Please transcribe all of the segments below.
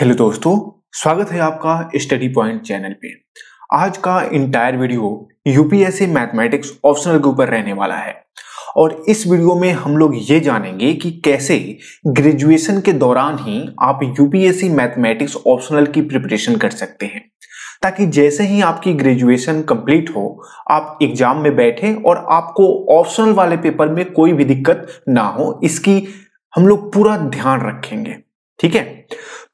hello दोस्तों स्वागत है आपका स्टडी पॉइंट चैनल पे आज का entire video UPSC mathematics optional के ऊपर रहने वाला है और इस वीडियो में हम लोग ये जानेंगे कि कैसे ग्रेजुएशन के दौरान ही आप यूपीएससी मैथमेटिक्स ऑप्शनल की प्रिपरेशन कर सकते हैं ताकि जैसे ही आपकी ग्रेजुएशन कंप्लीट हो आप एग्जाम में बैठे और आपको ऑप्शनल वाले पेपर में कोई भी दिक्कत ना हो इसकी हम लोग पूरा ध्यान रखेंगे ठीक है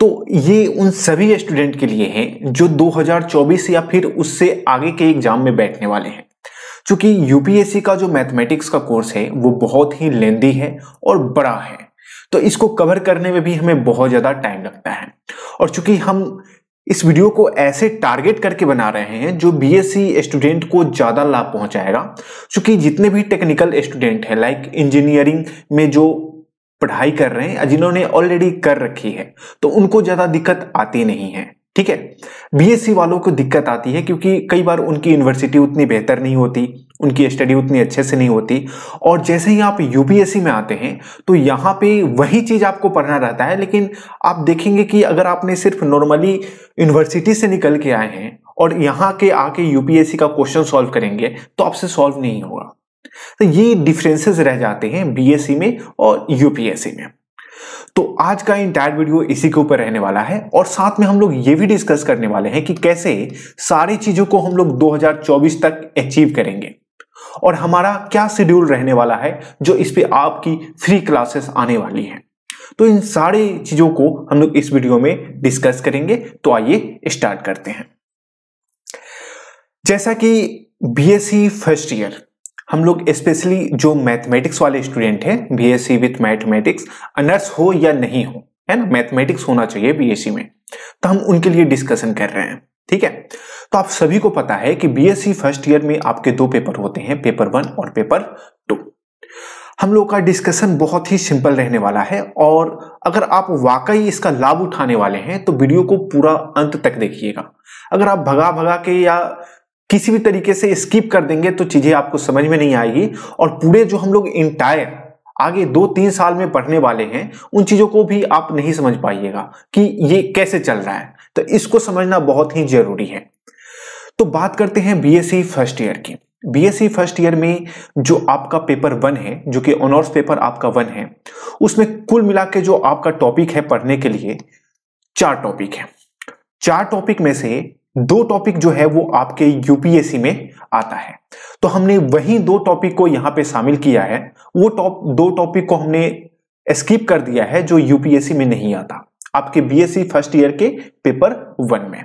तो ये उन सभी स्टूडेंट के लिए है जो 2024 या फिर उससे आगे के एग्जाम में बैठने वाले हैं क्योंकि यूपीएससी का जो मैथमेटिक्स का कोर्स है वो बहुत ही लेंदी है और बड़ा है तो इसको कवर करने में भी हमें बहुत ज़्यादा टाइम लगता है और चूंकि हम इस वीडियो को ऐसे टारगेट करके बना रहे हैं जो बीएससी स्टूडेंट को ज़्यादा लाभ पहुंचाएगा क्योंकि जितने भी टेक्निकल स्टूडेंट हैं लाइक इंजीनियरिंग में जो पढ़ाई कर रहे हैं जिन्होंने ऑलरेडी कर रखी है तो उनको ज़्यादा दिक्कत आती नहीं है ठीक है बीएससी वालों को दिक्कत आती है क्योंकि कई बार उनकी यूनिवर्सिटी उतनी बेहतर नहीं होती उनकी स्टडी उतनी अच्छे से नहीं होती और जैसे ही आप यूपीएससी में आते हैं तो यहाँ पे वही चीज़ आपको पढ़ना रहता है लेकिन आप देखेंगे कि अगर आपने सिर्फ नॉर्मली यूनिवर्सिटी से निकल के आए हैं और यहाँ के आके यूपीएससी का क्वेश्चन सॉल्व करेंगे तो आपसे सॉल्व नहीं होगा तो ये डिफरेंसेस रह जाते हैं बीएससी e में और यूपीएससी e में तो आज का इंटायर वीडियो इसी के ऊपर रहने वाला है और साथ में हम लोग ये भी डिस्कस करने वाले हैं कि कैसे सारी चीजों को हम लोग 2024 तक अचीव करेंगे और हमारा क्या शेड्यूल रहने वाला है जो इस पे आपकी फ्री क्लासेस आने वाली हैं तो इन सारी चीजों को हम लोग इस वीडियो में डिस्कस करेंगे तो आइए स्टार्ट करते हैं जैसा कि बीएससी फर्स्ट ईयर हम लोग स्पेशली जो मैथमेटिक्स वाले स्टूडेंट हैं बीएससी विथ मैथमेटिक्स अनर्स हो या नहीं हो है ना मैथमेटिक्स होना चाहिए बीएससी में तो हम उनके लिए डिस्कशन कर रहे हैं ठीक है तो आप सभी को पता है कि बीएससी फर्स्ट ईयर में आपके दो पेपर होते हैं पेपर वन और पेपर टू हम लोग का डिस्कशन बहुत ही सिंपल रहने वाला है और अगर आप वाकई इसका लाभ उठाने वाले हैं तो वीडियो को पूरा अंत तक देखिएगा अगर आप भगा भगा के या किसी भी तरीके से स्किप कर देंगे तो चीजें आपको समझ में नहीं आएगी और पूरे जो हम लोग इंटायर आगे दो तीन साल में पढ़ने वाले हैं उन चीजों को भी आप नहीं समझ पाइएगा कि ये कैसे चल रहा है तो इसको समझना बहुत ही जरूरी है तो बात करते हैं बीएससी फर्स्ट ईयर की बीएससी फर्स्ट ईयर में जो आपका पेपर वन है जो कि ऑनर्स पेपर आपका वन है उसमें कुल मिला के जो आपका टॉपिक है पढ़ने के लिए चार टॉपिक है चार टॉपिक में से दो टॉपिक जो है वो आपके यूपीएससी में आता है तो हमने वही दो टॉपिक को यहां पे शामिल किया है वो टॉप दो टॉपिक को हमने स्किप कर दिया है जो यूपीएससी में नहीं आता आपके बीएससी फर्स्ट ईयर के पेपर वन में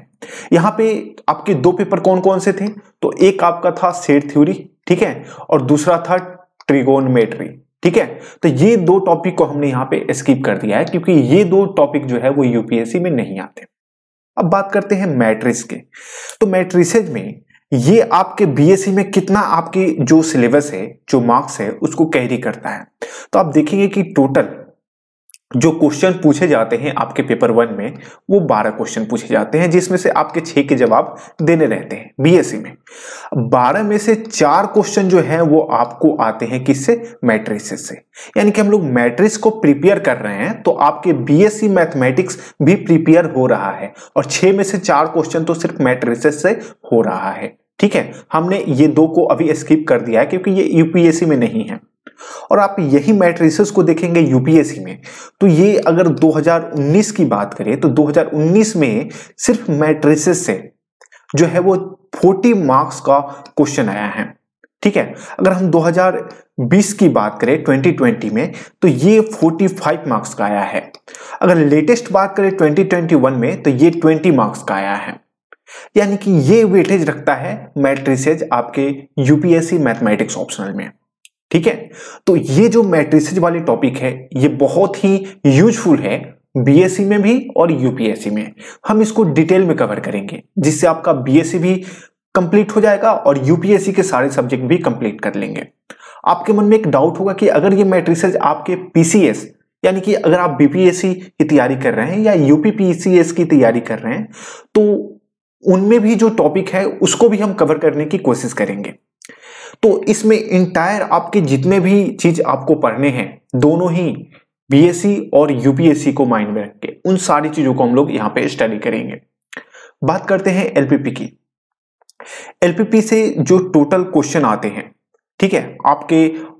यहाँ पे आपके दो पेपर कौन कौन से थे तो एक आपका था सेट थ्योरी ठीक है और दूसरा था ट्रिगोनमेट्री ठीक है तो ये दो टॉपिक को हमने यहाँ पे स्किप कर दिया है क्योंकि ये दो टॉपिक जो है वो यूपीएससी में नहीं आते अब बात करते हैं मैट्रिस के तो मैट्रिसेज में ये आपके बीएससी e में कितना आपकी जो सिलेबस है जो मार्क्स है उसको कैरी करता है तो आप देखेंगे कि टोटल जो क्वेश्चन पूछे जाते हैं आपके पेपर वन में वो बारह क्वेश्चन पूछे जाते हैं जिसमें से आपके छह के जवाब देने रहते हैं बीएससी e में बारह में से चार क्वेश्चन जो है वो आपको आते हैं किससे मैट्रिक से यानी कि हम लोग मैट्रिक्स को प्रिपेयर कर रहे हैं तो आपके बीएससी मैथमेटिक्स e भी प्रिपेयर हो रहा है और छह में से चार क्वेश्चन तो सिर्फ मैट्रिक से हो रहा है ठीक है हमने ये दो को अभी स्किप कर दिया है क्योंकि ये यूपीएससी e में नहीं है और आप यही मैट्रिसेस को देखेंगे यूपीएससी में तो ये अगर 2019 की बात करें तो 2019 में सिर्फ मैट्रिसेस से जो है वो 40 मार्क्स का क्वेश्चन आया है ठीक है अगर हम 2020 की बात करें 2020 में तो ये 45 मार्क्स का आया है अगर लेटेस्ट बात करें 2021 में तो ये 20 मार्क्स का आया है यानी कि ये वेटेज रखता है मैट्रिसेज आपके यूपीएससी मैथमेटिक्स ऑप्शनल में ठीक है तो ये जो मैट्रिसेज वाले टॉपिक है ये बहुत ही यूजफुल है बीएससी e में भी और यूपीएससी e में हम इसको डिटेल में कवर करेंगे जिससे आपका बीएससी e भी कंप्लीट हो जाएगा और यूपीएससी के सारे सब्जेक्ट भी कंप्लीट कर लेंगे आपके मन में एक डाउट होगा कि अगर ये मैट्रिसेज आपके पीसीएस यानी कि अगर आप बीपीएससी की तैयारी कर रहे हैं या यूपीपीसीएस की तैयारी कर रहे हैं तो उनमें भी जो टॉपिक है उसको भी हम कवर करने की कोशिश करेंगे तो इसमें इंटायर आपके जितने भी चीज आपको पढ़ने हैं दोनों ही बीएससी और यूपीएससी को माइंड में रख के उन सारी चीजों को हम लोग यहाँ पे स्टडी करेंगे बात करते हैं एलपीपी की एलपीपी से जो टोटल क्वेश्चन आते हैं ठीक है आपके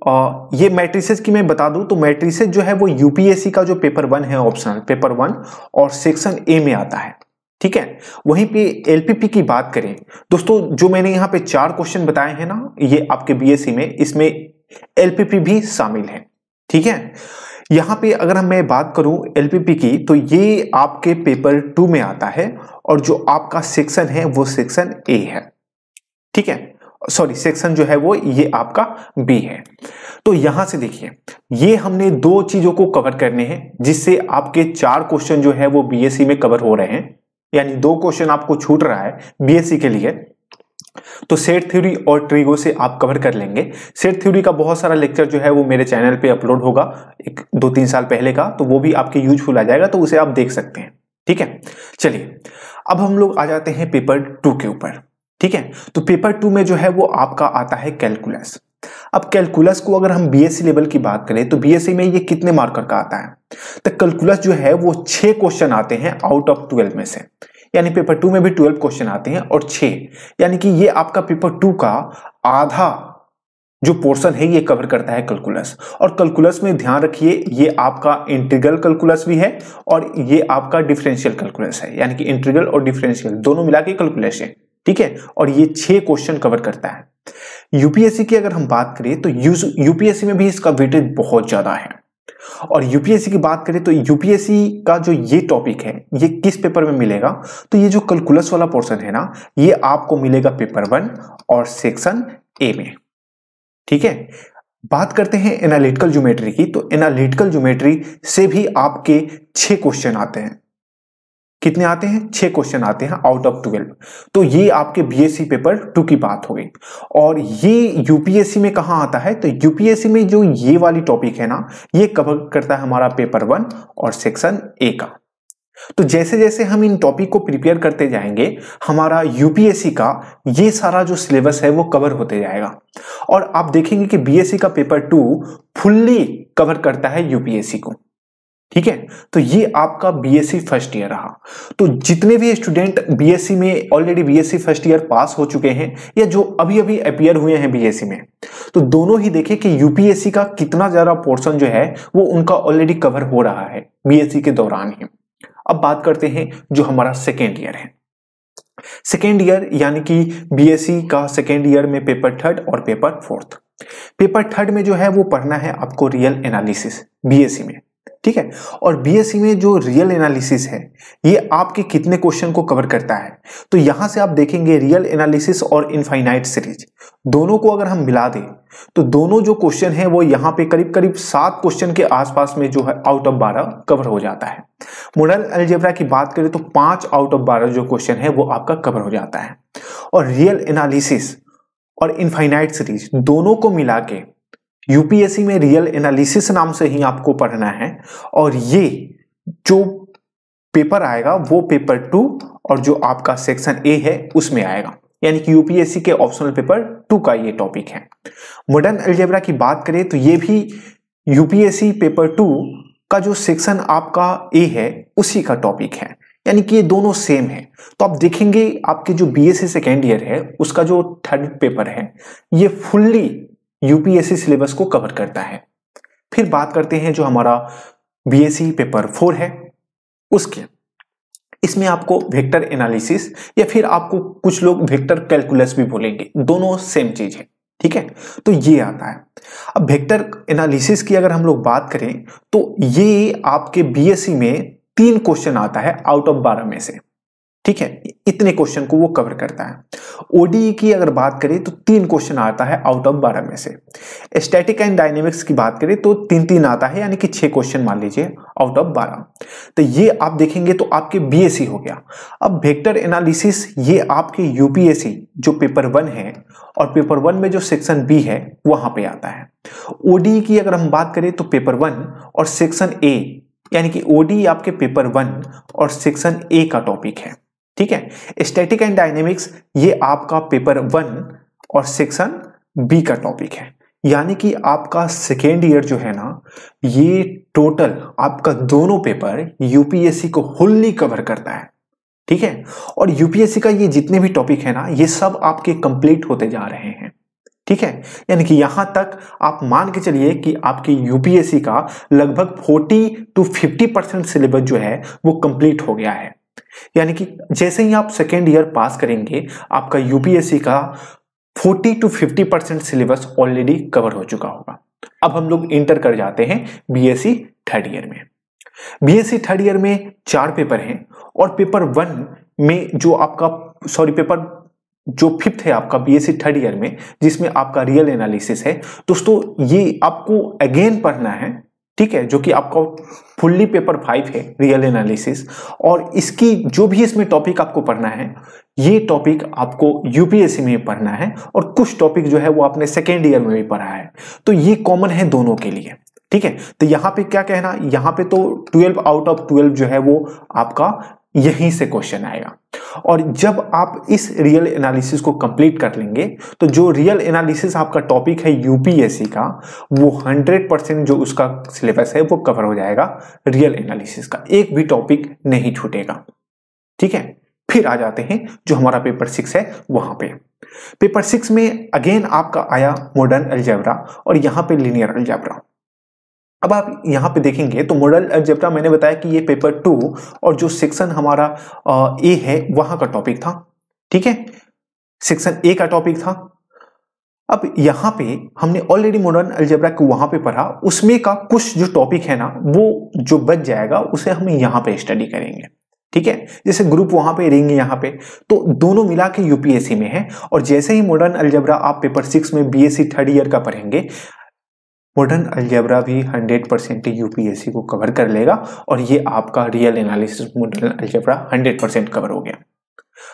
आ, ये मैट्रिसेस की मैं बता दूं तो मैट्रिसेस जो है वो यूपीएससी का जो पेपर वन है ऑप्शनल पेपर वन और सेक्शन ए में आता है ठीक है वहीं पे एलपीपी की बात करें दोस्तों जो मैंने यहां पे चार क्वेश्चन बताए हैं ना ये आपके बीएससी में इसमें एलपीपी भी शामिल है ठीक है यहां पे अगर हम मैं बात करूं एलपीपी की तो ये आपके पेपर टू में आता है और जो आपका सेक्शन है वो सेक्शन ए है ठीक है सॉरी सेक्शन जो है वो ये आपका बी है तो यहां से देखिए ये हमने दो चीजों को कवर करने हैं जिससे आपके चार क्वेश्चन जो है वो बीएससी में कवर हो रहे हैं यानी दो क्वेश्चन आपको छूट रहा है बीएससी के लिए तो सेट थ्योरी और ट्रिगो से आप कवर कर लेंगे सेट थ्योरी का बहुत सारा लेक्चर जो है वो मेरे चैनल पे अपलोड होगा एक दो तीन साल पहले का तो वो भी आपके यूजफुल आ जाएगा तो उसे आप देख सकते हैं ठीक है चलिए अब हम लोग आ जाते हैं पेपर टू के ऊपर ठीक है तो पेपर टू में जो है वो आपका आता है कैलकुलस अब कैलकुलस को अगर हम बीएससी लेवल की बात करें तो बीएससी में ये कितने मार्कर का आता है तो कैलकुलस जो है वो छह क्वेश्चन आते हैं आउट ऑफ ट्वेल्व में से यानी पेपर टू में भी ट्वेल्व क्वेश्चन आते हैं और छह यानी कि ये आपका पेपर टू का आधा जो पोर्शन है ये कवर करता है कैलकुलस और कैलकुलस में ध्यान रखिए ये आपका इंटीग्रल कैलकुलस भी है और ये आपका डिफरेंशियल कैलकुलस है यानी कि इंटीग्रल और डिफरेंशियल दोनों मिला के कैलकुलस है ठीक है और ये छह क्वेश्चन कवर करता है यूपीएससी की अगर हम बात करें तो यूपीएससी में भी इसका वेटेज बहुत ज़्यादा है और यूपीएससी की बात करें तो यूपीएससी का जो ये टॉपिक है ये किस पेपर में मिलेगा तो ये जो कैलकुलस वाला पोर्शन है ना ये आपको मिलेगा पेपर वन और सेक्शन ए में ठीक है बात करते हैं एनालिटिकल ज्योमेट्री की तो एनालिटिकल ज्योमेट्री से भी आपके छह क्वेश्चन आते हैं कितने आते हैं छह क्वेश्चन आते हैं आउट ऑफ ट्वेल्व तो ये आपके बीएससी पेपर टू की बात हो गई और ये यूपीएससी में कहा आता है तो यूपीएससी में जो ये वाली टॉपिक है ना ये कवर करता है हमारा पेपर वन और सेक्शन ए का तो जैसे जैसे हम इन टॉपिक को प्रिपेयर करते जाएंगे हमारा यूपीएससी का ये सारा जो सिलेबस है वो कवर होते जाएगा और आप देखेंगे कि बीएससी का पेपर टू फुल्ली कवर करता है यूपीएससी को ठीक है तो ये आपका बीएससी फर्स्ट ईयर रहा तो जितने भी स्टूडेंट बीएससी e में already BSc first year pass हो चुके हैं या जो अभी अभी अपियर हुए हैं बीएससी e में तो दोनों ही देखें कि यूपीएससी का कितना ज़्यादा पोर्शन जो है वो उनका ऑलरेडी कवर हो रहा है बीएससी e के दौरान ही अब बात करते हैं जो हमारा सेकेंड ईयर है सेकेंड ईयर यानी कि बीएससी का सेकेंड ईयर में पेपर थर्ड और पेपर फोर्थ पेपर थर्ड में जो है वो पढ़ना है आपको रियल एनालिसिस बीएससी में ठीक है और बीएससी e में जो रियल एनालिसिस है ये आपके कितने क्वेश्चन को कवर करता है तो यहां से आप देखेंगे रियल एनालिसिस और इनफाइनाइट सीरीज दोनों को अगर हम मिला दें तो दोनों जो क्वेश्चन है वो यहां पे करीब करीब सात क्वेश्चन के आसपास में जो है आउट ऑफ बारह कवर हो जाता है मोडल एलजेब्रा की बात करें तो पांच आउट ऑफ बारह जो क्वेश्चन है वो आपका कवर हो जाता है और रियल एनालिसिस और इनफाइनाइट सीरीज दोनों को मिला के यूपीएससी में रियल एनालिसिस नाम से ही आपको पढ़ना है और ये जो पेपर आएगा वो पेपर टू और जो आपका सेक्शन ए है उसमें आएगा यानी कि यूपीएससी के ऑप्शनल पेपर टू का ये टॉपिक है मॉडर्न एल्जेब्रा की बात करें तो ये भी यूपीएससी पेपर टू का जो सेक्शन आपका ए है उसी का टॉपिक है यानी कि ये दोनों सेम है तो आप देखेंगे आपके जो बी एस सेकेंड ईयर है उसका जो थर्ड पेपर है ये फुल्ली यूपीएससी सिलेबस को कवर करता है फिर बात करते हैं जो हमारा बीएससी पेपर फोर है उसके इसमें आपको वेक्टर एनालिसिस या फिर आपको कुछ लोग वेक्टर कैलकुलस भी बोलेंगे दोनों सेम चीज है ठीक है तो ये आता है अब वेक्टर एनालिसिस की अगर हम लोग बात करें तो ये आपके बीएससी में तीन क्वेश्चन आता है आउट ऑफ बारह में से ठीक है इतने क्वेश्चन को वो कवर करता है ओडीई e की अगर बात करें तो तीन क्वेश्चन आता है आउट ऑफ बारह में से स्टैटिक एंड डायनेमिक्स की बात करें तो तीन तीन आता है यानी कि छह क्वेश्चन मान लीजिए आउट ऑफ बारह तो ये आप देखेंगे तो आपके बीएससी हो गया अब वेक्टर एनालिसिस ये आपके यूपीएससी जो पेपर वन है और पेपर वन में जो सेक्शन बी है वहां पर आता है ओडी e की अगर हम बात करें तो पेपर वन और सेक्शन ए यानी कि ओडी e आपके पेपर वन और सेक्शन ए का टॉपिक है ठीक है स्टैटिक एंड डायनेमिक्स ये आपका पेपर वन और सेक्शन बी का टॉपिक है यानी कि आपका सेकेंड ईयर जो है ना ये टोटल आपका दोनों पेपर यूपीएससी को होल्ली कवर करता है ठीक है और यूपीएससी का ये जितने भी टॉपिक है ना ये सब आपके कंप्लीट होते जा रहे हैं ठीक है यानी कि यहां तक आप मान के चलिए कि आपकी यूपीएससी का लगभग 40 टू 50 परसेंट सिलेबस जो है वो कंप्लीट हो गया है यानी कि जैसे ही आप सेकेंड ईयर पास करेंगे आपका यूपीएससी का 40 to 50 percent syllabus already cover हो चुका होगा अब हम लोग इंटर कर जाते हैं बीएससी थर्ड ईयर में बीएससी थर्ड ईयर में चार पेपर हैं और पेपर वन में जो आपका सॉरी पेपर जो फिफ्थ है आपका बीएससी थर्ड ईयर में जिसमें आपका रियल एनालिसिस है दोस्तों ये आपको अगेन पढ़ना है ठीक है जो कि आपका फुल्ली पेपर फाइव है रियल एनालिसिस और इसकी जो भी इसमें टॉपिक आपको पढ़ना है ये टॉपिक आपको यूपीएससी में पढ़ना है और कुछ टॉपिक जो है वो आपने सेकेंड ईयर में भी पढ़ा है तो ये कॉमन है दोनों के लिए ठीक है तो यहाँ पे क्या कहना यहाँ पे तो 12 आउट ऑफ 12 जो है वो आपका यहीं से क्वेश्चन आएगा और जब आप इस रियल एनालिसिस को कंप्लीट कर लेंगे तो जो रियल एनालिसिस आपका टॉपिक है यूपीएससी का वो 100 परसेंट जो उसका सिलेबस है वो कवर हो जाएगा रियल एनालिसिस का एक भी टॉपिक नहीं छूटेगा ठीक है फिर आ जाते हैं जो हमारा पेपर सिक्स है वहां पे पेपर सिक्स में अगेन आपका आया मॉडर्न अलजेब्रा और यहां पे लिनियर अल्जेबरा अब आप यहाँ पे देखेंगे तो मॉडल एल्जेब्रा मैंने बताया कि ये पेपर टू और जो सेक्शन हमारा ए है वहां का टॉपिक था ठीक है सेक्शन ए का टॉपिक था अब यहाँ पे हमने ऑलरेडी मॉडर्न अल्जेब्रा को वहां पे पढ़ा उसमें का कुछ जो टॉपिक है ना वो जो बच जाएगा उसे हम यहाँ पे स्टडी करेंगे ठीक है जैसे ग्रुप वहां पे रिंग यहाँ पे तो दोनों मिला के यूपीएससी में है और जैसे ही मॉडर्न अल्जेब्रा आप पेपर सिक्स में बीएससी थर्ड ईयर का पढ़ेंगे मॉडर्न अलजेब्रा भी 100 परसेंट यूपीएससी को कवर कर लेगा और ये आपका real analysis modern algebra 100 percent cover हो गया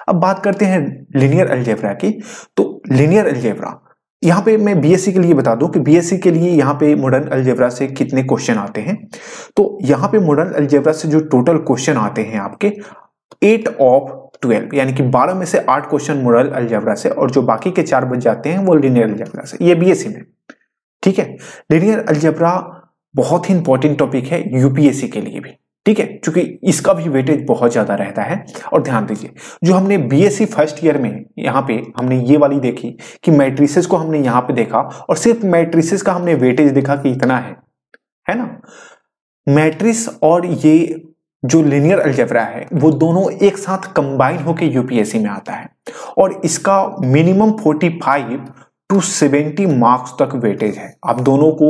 अब बात करते हैं लिनियर अलजेब्रा की तो लिनियर अलजेब्रा यहाँ पे मैं बीएससी के लिए बता दूं कि बीएससी के लिए यहाँ पे मॉडर्न अलजेब्रा से कितने क्वेश्चन आते हैं तो यहाँ पे मॉडर्न अलजेब्रा से जो टोटल क्वेश्चन आते हैं आपके एट ऑफ ट्वेल्व यानी कि बारह में से आठ क्वेश्चन मॉडर्न अलजेब्रा से और जो बाकी के चार बच जाते हैं वो लिनियर अलजेब्रा से ये बीएससी में ठीक है लिनियर अलजबरा बहुत ही इंपॉर्टेंट टॉपिक है यूपीएससी के लिए भी ठीक है क्योंकि इसका भी वेटेज बहुत ज़्यादा रहता है और ध्यान दीजिए जो हमने बीएससी फर्स्ट ईयर में यहाँ पे हमने ये वाली देखी कि मैट्रिसेस को हमने यहाँ पे देखा और सिर्फ मैट्रिसेस का हमने वेटेज देखा कि इतना है है ना मैट्रिस और ये जो लिनियर अल्जबरा है वो दोनों एक साथ कंबाइन होकर यूपीएससी में आता है और इसका minimum forty to seventy marks तक वेटेज है आप दोनों को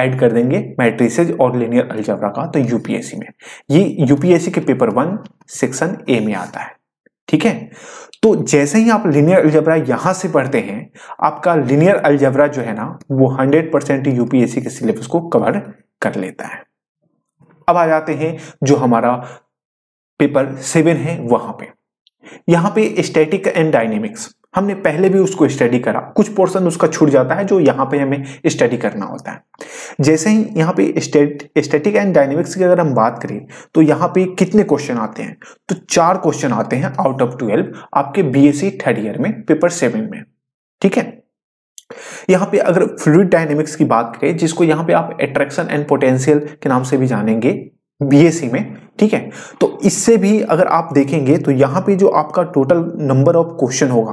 ऐड कर देंगे मैट्रिसेज और लिनियर अल्जबरा का तो यूपीएससी में ये यूपीएससी के पेपर वन सेक्शन ए में आता है ठीक है तो जैसे ही आप लिनियर अल्जबरा यहां से पढ़ते हैं आपका लिनियर अल्जबरा जो है ना वो 100 परसेंट यूपीएससी के सिलेबस को कवर कर लेता है अब आ जाते हैं जो हमारा पेपर सेवन है वहां पे यहां पे स्टैटिक एंड डायनेमिक्स हमने पहले भी उसको स्टडी करा कुछ पोर्शन उसका छूट जाता है जो यहाँ पे हमें स्टडी करना होता है जैसे ही यहाँ पे स्टेटिक एंड डायनेमिक्स की अगर हम बात करें तो यहाँ पे कितने क्वेश्चन आते हैं तो चार क्वेश्चन आते हैं आउट ऑफ ट्वेल्व आपके बीएससी थर्ड ईयर में पेपर सेवन में ठीक है यहाँ पे अगर फ्लूड डायनेमिक्स की बात करें जिसको यहाँ पे आप एट्रैक्शन एंड पोटेंशियल के नाम से भी जानेंगे बीएससी e में ठीक है तो इससे भी अगर आप देखेंगे तो यहाँ पे जो आपका टोटल नंबर ऑफ क्वेश्चन होगा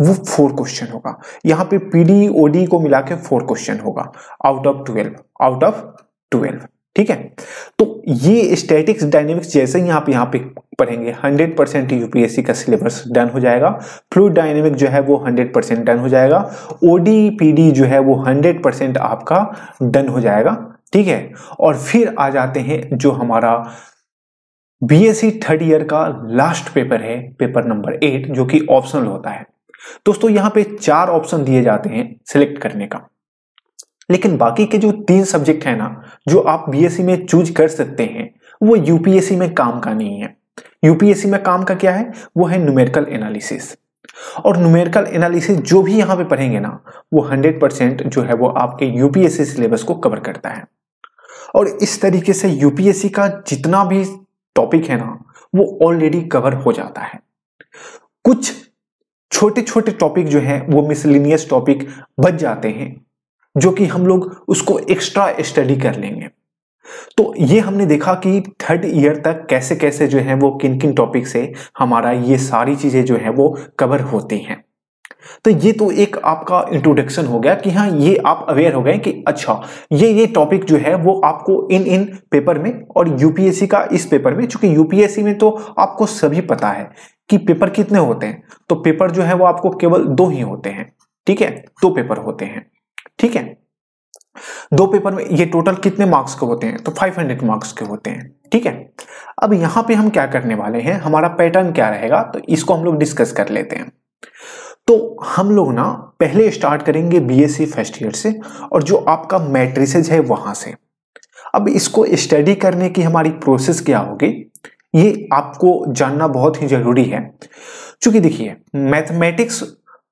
वो फोर क्वेश्चन होगा यहाँ पे पीडी ओडी को मिला के फोर क्वेश्चन होगा out of twelve out of twelve ठीक है तो ये स्टैटिक्स डायनेमिक्स जैसे ही आप यहाँ पे पढ़ेंगे 100 परसेंट यूपीएससी का सिलेबस डन हो जाएगा फ्लू डायनेमिक जो है वो 100 परसेंट डन हो जाएगा ओडी पीडी जो है वो 100 परसेंट आपका डन हो जाएगा ठीक है और फिर आ जाते हैं जो हमारा बीएससी थर्ड ईयर का लास्ट पेपर है पेपर नंबर एट जो कि ऑप्शनल होता है दोस्तों यहां पे चार ऑप्शन दिए जाते हैं सिलेक्ट करने का लेकिन बाकी के जो तीन सब्जेक्ट है ना जो आप बीएससी e में चूज कर सकते हैं वो यूपीएससी e में काम का नहीं है यूपीएससी e में काम का क्या है वो है न्यूमेरिकल एनालिसिस और न्यूमेरिकल एनालिसिस जो भी यहां पे पढ़ेंगे ना वो 100 जो है वो आपके यूपीएससी सिलेबस को कवर करता है और इस तरीके से यूपीएससी का जितना भी टॉपिक है ना वो ऑलरेडी कवर हो जाता है कुछ छोटे छोटे टॉपिक जो हैं वो मिसलिनियस टॉपिक बच जाते हैं जो कि हम लोग उसको एक्स्ट्रा स्टडी कर लेंगे तो ये हमने देखा कि थर्ड ईयर तक कैसे कैसे जो है वो किन किन टॉपिक से हमारा ये सारी चीज़ें जो है वो कवर होती हैं तो ये तो एक आपका इंट्रोडक्शन हो गया कि हाँ ये आप अवेयर हो गए कि अच्छा ये ये टॉपिक जो है वो आपको इन इन पेपर में और यूपीएससी का इस पेपर में चूंकि यूपीएससी में तो आपको सभी पता है कि पेपर कितने होते हैं तो पेपर जो है वो आपको केवल दो ही होते हैं ठीक है दो पेपर होते हैं ठीक है दो पेपर में ये टोटल कितने मार्क्स के होते हैं तो 500 मार्क्स के होते हैं ठीक है अब यहां पे हम क्या करने वाले हैं हमारा पैटर्न क्या रहेगा तो इसको हम लोग डिस्कस कर लेते हैं तो हम लोग ना पहले स्टार्ट करेंगे बीएससी फर्स्ट ईयर से और जो आपका मैट्रिसेज है वहां से अब इसको स्टडी करने की हमारी प्रोसेस क्या होगी ये आपको जानना बहुत ही जरूरी है चूंकि देखिए मैथमेटिक्स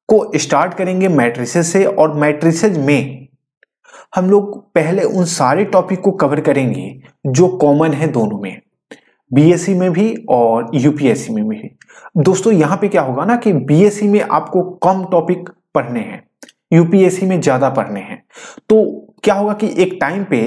को स्टार्ट करेंगे मैट्रिसेस से और मैट्रिसेज में हम लोग पहले उन सारे टॉपिक को कवर करेंगे जो कॉमन है दोनों में बीएससी e में भी और यूपीएससी e में भी दोस्तों यहां पे क्या होगा ना कि बीएससी e में आपको कम टॉपिक पढ़ने हैं यूपीएससी में ज़्यादा पढ़ने हैं तो क्या होगा कि एक टाइम पे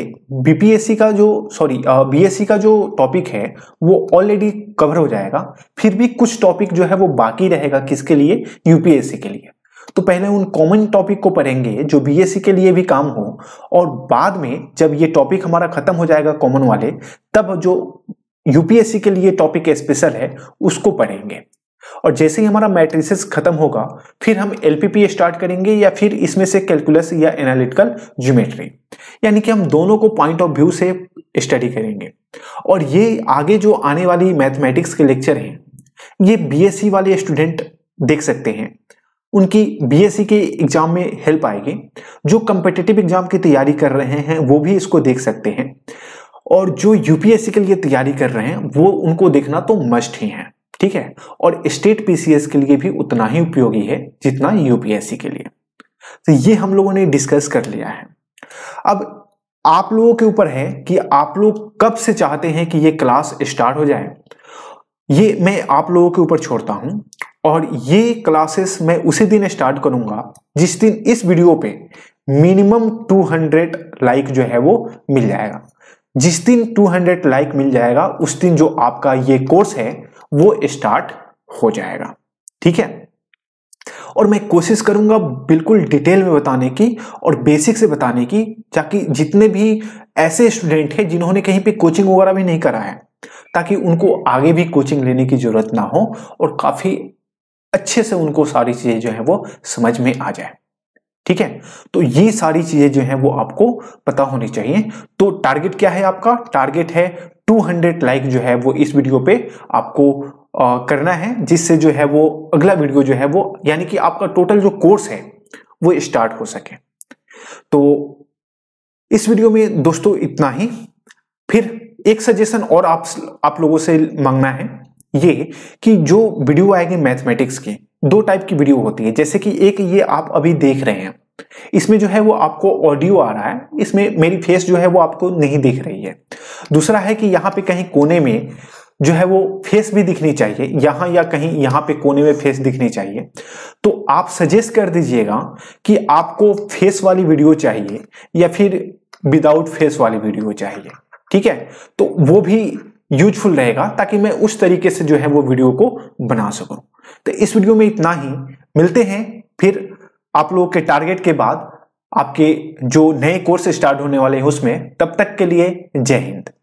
बीपीएससी का जो सॉरी बीएससी का जो टॉपिक है वो ऑलरेडी कवर हो जाएगा फिर भी कुछ टॉपिक जो है वो बाकी रहेगा किसके लिए यूपीएससी के लिए तो पहले उन कॉमन टॉपिक को पढ़ेंगे जो बीएससी के लिए भी काम हो और बाद में जब ये टॉपिक हमारा खत्म हो जाएगा कॉमन वाले तब जो यूपीएससी के लिए टॉपिक स्पेशल है उसको पढ़ेंगे और जैसे ही हमारा मैट्रिसेस खत्म होगा फिर हम पी स्टार्ट करेंगे या फिर इसमें से कैलकुलस या एनालिटिकल ज्योमेट्री यानी कि हम दोनों को पॉइंट ऑफ व्यू से स्टडी करेंगे और ये आगे जो आने वाली मैथमेटिक्स के लेक्चर हैं ये सी e वाले स्टूडेंट देख सकते हैं उनकी सी e के एग्जाम में हेल्प आएगी जो कम्पिटेटिव एग्जाम की तैयारी कर रहे हैं वो भी इसको देख सकते हैं और जो यूपीएससी के लिए तैयारी कर रहे हैं वो उनको देखना तो मस्ट ही है ठीक है और स्टेट पीसीएस के लिए भी उतना ही उपयोगी है जितना यूपीएससी के लिए तो ये हम लोगों ने डिस्कस कर लिया है अब आप लोगों के ऊपर है कि आप लोग कब से चाहते हैं कि ये क्लास स्टार्ट हो जाए ये मैं आप लोगों के ऊपर छोड़ता हूं और ये क्लासेस मैं उसी दिन स्टार्ट करूंगा जिस दिन इस वीडियो पे मिनिमम 200 लाइक जो है वो मिल जाएगा जिस दिन 200 लाइक मिल जाएगा उस दिन जो आपका ये कोर्स है वो स्टार्ट हो जाएगा ठीक है और मैं कोशिश करूंगा बिल्कुल डिटेल में बताने की और बेसिक से बताने की ताकि जितने भी ऐसे स्टूडेंट हैं जिन्होंने कहीं पे कोचिंग वगैरह भी नहीं करा है ताकि उनको आगे भी कोचिंग लेने की ज़रूरत ना हो और काफ़ी अच्छे से उनको सारी चीज़ें जो है वो समझ में आ जाए ठीक है तो ये सारी चीज़ें जो है वो आपको पता होनी चाहिए तो टारगेट क्या है आपका टारगेट है 200 लाइक जो है वो इस वीडियो पे आपको आ, करना है जिससे जो है वो अगला वीडियो जो है वो यानी कि आपका टोटल जो कोर्स है वो स्टार्ट हो सके तो इस वीडियो में दोस्तों इतना ही फिर एक सजेशन और आप आप लोगों से मांगना है ये कि जो वीडियो आएगी मैथमेटिक्स की दो टाइप की वीडियो होती है जैसे कि एक ये आप अभी देख रहे हैं इसमें जो है वो आपको ऑडियो आ रहा है इसमें मेरी फेस जो है वो आपको नहीं दिख रही है दूसरा है कि यहां पे कहीं कोने में जो है वो फेस भी दिखनी चाहिए यहां या कहीं यहां पे कोने में फेस दिखनी चाहिए तो आप सजेस्ट कर दीजिएगा कि आपको फेस वाली वीडियो चाहिए या फिर विदाउट फेस वाली वीडियो चाहिए ठीक है तो वो भी यूजफुल रहेगा ताकि मैं उस तरीके से जो है वो वीडियो को बना सकूं तो इस वीडियो में इतना ही मिलते हैं फिर आप लोगों के टारगेट के बाद आपके जो नए कोर्स स्टार्ट होने वाले हैं उसमें तब तक के लिए जय हिंद